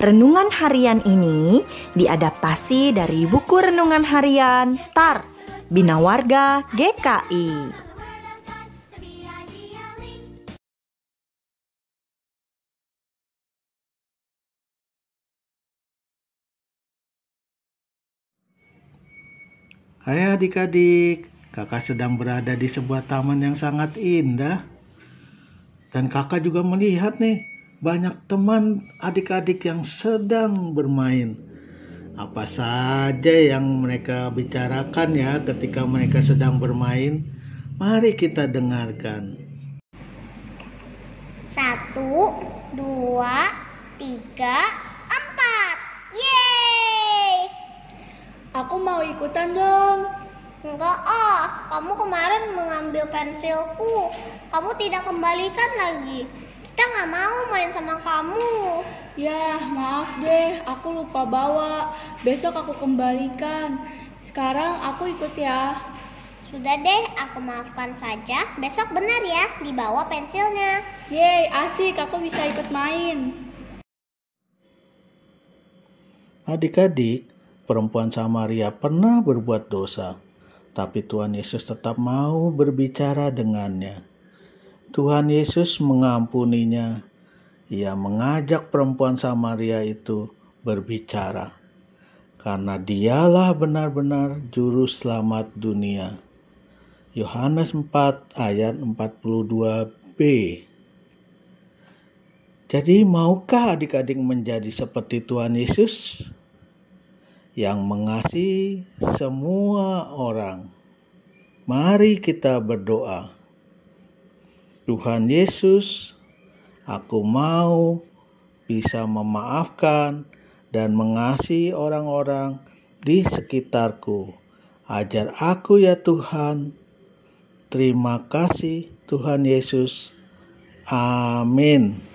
Renungan harian ini diadaptasi dari buku renungan harian Star Bina Warga GKI. Hai adik-adik, kakak sedang berada di sebuah taman yang sangat indah. Dan kakak juga melihat nih, banyak teman adik-adik yang sedang bermain. Apa saja yang mereka bicarakan ya ketika mereka sedang bermain, mari kita dengarkan. Satu, dua, tiga, empat. Yeay! Aku mau ikutan dong. Enggak, oh, kamu kemarin mengambil pensilku. Kamu tidak kembalikan lagi kita nggak mau main sama kamu. ya maaf deh, aku lupa bawa. Besok aku kembalikan. Sekarang aku ikut ya. Sudah deh, aku maafkan saja. Besok benar ya, dibawa pensilnya. Yeay, asik, aku bisa ikut main. Adik-adik, perempuan Samaria pernah berbuat dosa, tapi Tuhan Yesus tetap mau berbicara dengannya. Tuhan Yesus mengampuninya. Ia mengajak perempuan Samaria itu berbicara, karena dialah benar-benar juru selamat dunia. Yohanes 4 ayat 42b Jadi maukah adik-adik menjadi seperti Tuhan Yesus? yang mengasihi semua orang. Mari kita berdoa. Tuhan Yesus, aku mau bisa memaafkan dan mengasihi orang-orang di sekitarku. Ajar aku ya Tuhan. Terima kasih Tuhan Yesus. Amin.